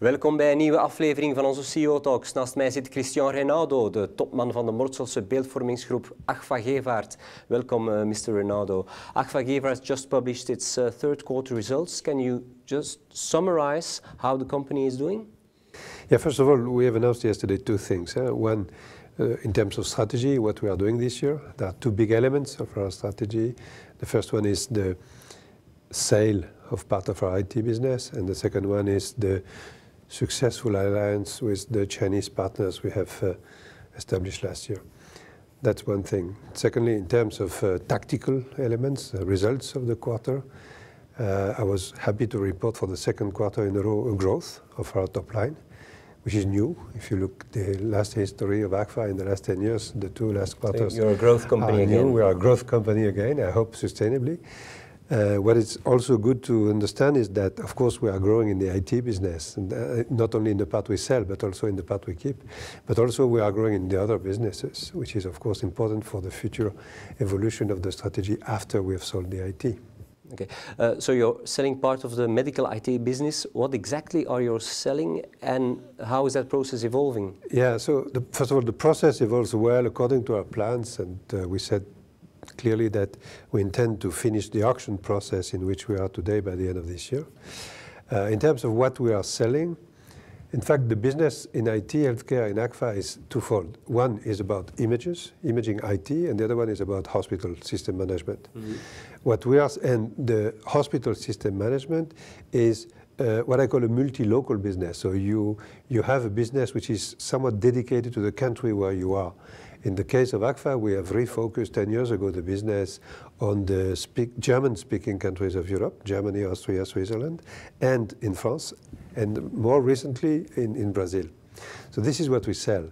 Welkom bij een nieuwe aflevering van onze CEO Talks. Naast mij zit Christian Renaldo, de topman van de Mortselse beeldvormingsgroep Achva Gevaert. Welkom, eh, Mr. Reynaldo. Agfa Gevaert just published its eh, third quarter results. Can you just summarize how the company is doing? Yeah, first of all, we have announced yesterday two things. Eh. One, in terms of strategy, what we are doing this year. There are two big elements of our strategy. The first one is the sale of part of our IT business, and the second one is the successful alliance with the Chinese partners we have uh, established last year. That's one thing. Secondly, in terms of uh, tactical elements, results of the quarter, uh, I was happy to report for the second quarter in a row a growth of our top line, which is new. If you look the last history of ACFA in the last 10 years, the two last quarters. So you're a growth company again. New. We are a growth company again, I hope sustainably. Uh, what is also good to understand is that, of course, we are growing in the IT business, and, uh, not only in the part we sell, but also in the part we keep. But also, we are growing in the other businesses, which is, of course, important for the future evolution of the strategy after we have sold the IT. Okay, uh, so you're selling part of the medical IT business. What exactly are you selling and how is that process evolving? Yeah, so the, first of all, the process evolves well according to our plans, and uh, we said clearly that we intend to finish the auction process in which we are today by the end of this year. Uh, in terms of what we are selling, in fact, the business in IT, healthcare, in ACFA is twofold. One is about images, imaging IT, and the other one is about hospital system management. Mm -hmm. What we are, and the hospital system management is uh, what I call a multi-local business. So you you have a business which is somewhat dedicated to the country where you are, in the case of ACFA, we have refocused 10 years ago the business on the speak, German-speaking countries of Europe, Germany, Austria, Switzerland, and in France, and more recently in, in Brazil. So this is what we sell.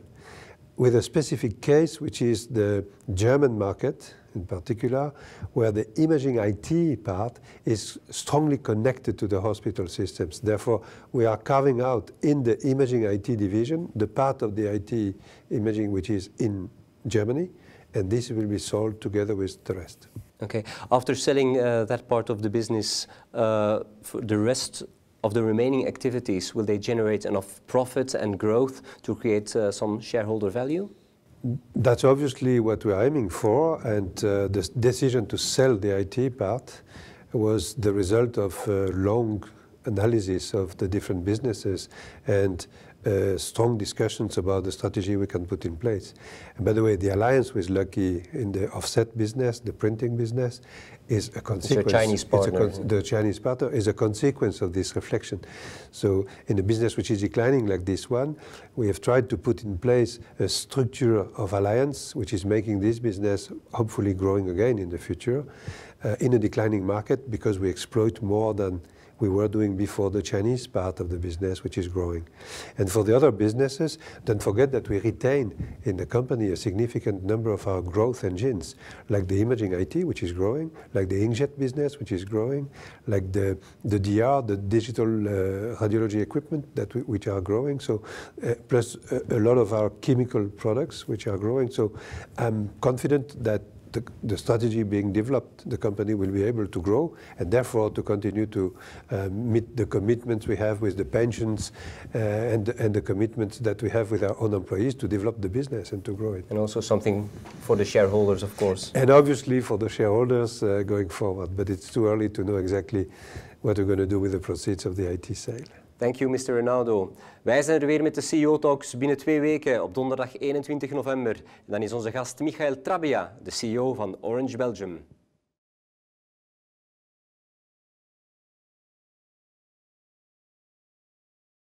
With a specific case, which is the German market in particular, where the imaging IT part is strongly connected to the hospital systems. Therefore, we are carving out in the imaging IT division the part of the IT imaging which is in Germany, and this will be sold together with the rest. Okay. After selling uh, that part of the business, uh, the rest of the remaining activities, will they generate enough profit and growth to create uh, some shareholder value? That's obviously what we're aiming for, and uh, the decision to sell the IT part was the result of uh, long analysis of the different businesses and uh, strong discussions about the strategy we can put in place. And by the way, the alliance with Lucky in the offset business, the printing business, is a consequence. It's a Chinese partner. A the Chinese partner is a consequence of this reflection. So, in a business which is declining like this one, we have tried to put in place a structure of alliance which is making this business hopefully growing again in the future uh, in a declining market because we exploit more than we were doing before the Chinese part of the business, which is growing. And for the other businesses, don't forget that we retain in the company a significant number of our growth engines, like the imaging IT, which is growing, like the inkjet business, which is growing, like the, the DR, the digital uh, radiology equipment, that we, which are growing. So, uh, plus a, a lot of our chemical products, which are growing. So, I'm confident that the, the, strategy being developed, the company will be able to grow and therefore to continue to uh, meet the commitments we have with the pensions uh, and, and the commitments that we have with our own employees to develop the business and to grow it. And also something for the shareholders, of course. And obviously for the shareholders uh, going forward, but it's too early to know exactly what we're going to do with the proceeds of the IT sale. Thank you, Mr. Ronaldo. Wij zijn er weer met de CEO Talks binnen twee weken op donderdag 21 november. dan is onze gast Michael Trabia, de CEO van Orange Belgium.